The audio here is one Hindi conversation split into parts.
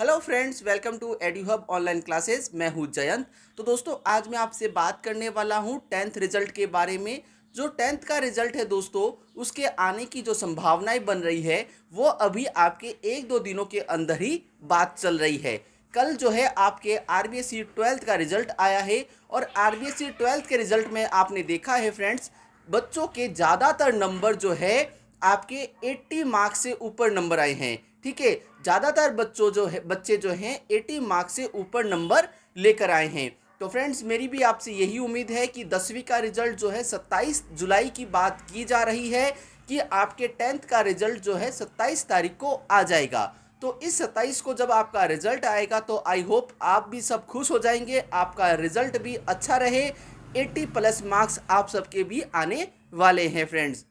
hello friends welcome to Edu Hub online classes मैं हूँ जयंत तो दोस्तों आज मैं आपसे बात करने वाला हूँ टेंथ रिजल्ट के बारे में जो टेंथ का रिजल्ट है दोस्तों उसके आने की जो संभावनाएं बन रही है वो अभी आपके एक दो दिनों के अंदर ही बात चल रही है कल जो है आपके R B S C twelfth का रिजल्ट आया है और R B S C twelfth के रिजल्ट में आपने देखा है फ्रेंड्स बच्चों के ज़्यादातर नंबर जो है आपके 80 मार्क्स से ऊपर नंबर आए हैं ठीक है ज़्यादातर बच्चों जो है बच्चे जो हैं एटी मार्क्स से ऊपर नंबर लेकर आए हैं तो फ्रेंड्स मेरी भी आपसे यही उम्मीद है कि दसवीं का रिजल्ट जो है सत्ताईस जुलाई की बात की जा रही है कि आपके टेंथ का रिजल्ट जो है सत्ताईस तारीख को आ जाएगा तो इस सत्ताईस को जब आपका रिजल्ट आएगा तो आई होप आप भी सब खुश हो जाएंगे आपका रिजल्ट भी अच्छा रहे 80 प्लस मार्क्स आप सबके भी आने वाले हैं फ्रेंड्स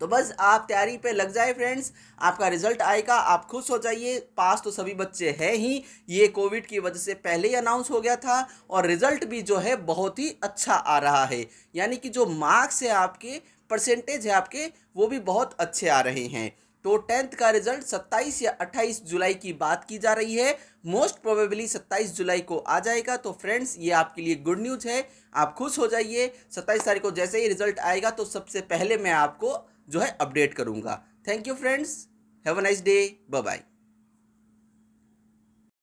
तो बस आप तैयारी पे लग जाए फ्रेंड्स आपका रिजल्ट आएगा आप खुश हो जाइए पास तो सभी बच्चे हैं ही ये कोविड की वजह से पहले ही अनाउंस हो गया था और रिजल्ट भी जो है बहुत ही अच्छा आ रहा है यानी कि जो मार्क्स है आपके परसेंटेज है आपके वो भी बहुत अच्छे आ रहे हैं तो टेंथ का रिजल्ट 27 या 28 जुलाई की बात की जा रही है मोस्ट प्रोबेबली 27 जुलाई को आ जाएगा तो फ्रेंड्स ये आपके लिए गुड न्यूज है आप खुश हो जाइए 27 तारीख को जैसे ही रिजल्ट आएगा तो सबसे पहले मैं आपको जो है अपडेट करूँगा thank you friends have a nice day bye